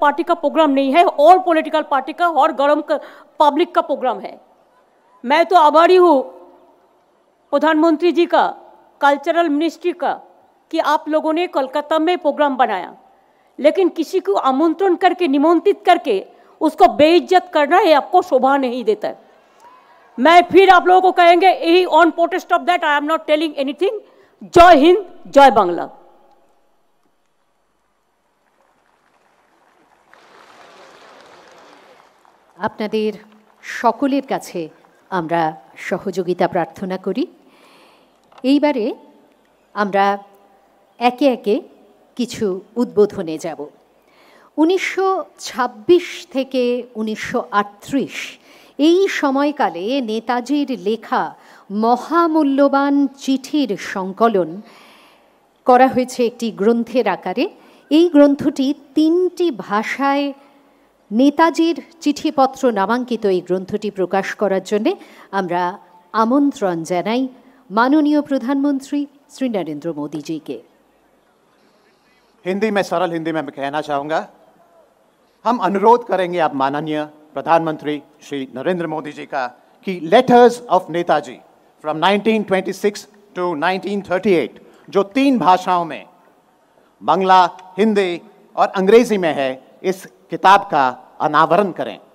party का programme नहीं है और पॉलिटिकल पार्टी का और गर्म पब्लिक का प्रोग्राम है मैं तो आभारी हूँ प्रधानमंत्री जी का कल्चरल मिनिस्ट्री का कि आप लोगों ने कोलकाता में प्रोग्राम बनाया लेकिन किसी को आमंत्रण करके निमंत्रित करके उसको बेइज्जत करना ये आपको शोभा नहीं देता मैं फिर आप लोगों को कहेंगे यही on protest of that I am not telling anything जय हिंद जय बांग्ला আপনাদের সকলের কাছে আমরা সহযোগিতা প্রার্থনা করি এইবারে আমরা একে একে কিছু উদ্বোধনে যাব উনিশশো থেকে উনিশশো এই সময়কালে নেতাজির লেখা মহামূল্যবান চিঠির সংকলন করা হয়েছে একটি গ্রন্থের আকারে এই গ্রন্থটি তিনটি ভাষায় नेताजी चिठीपत्र नामांकित এই গ্রন্থটি प्रकाश করার জন্যে আমরা प्रधानमंत्री श्री नरेंद्र मोदी जी के हिंदी में सरल हिंदी में कहना चाहूंगा हम अनुरोध करेंगे आप माननीय प्रधानमंत्री श्री नरेंद्र मोदी जी का कि letters of Netaji from 1926 to 1938 जो तीन भाषाओं में बांग्ला हिंदी और अंग्रेजी में है इस किताब का अनावरण करें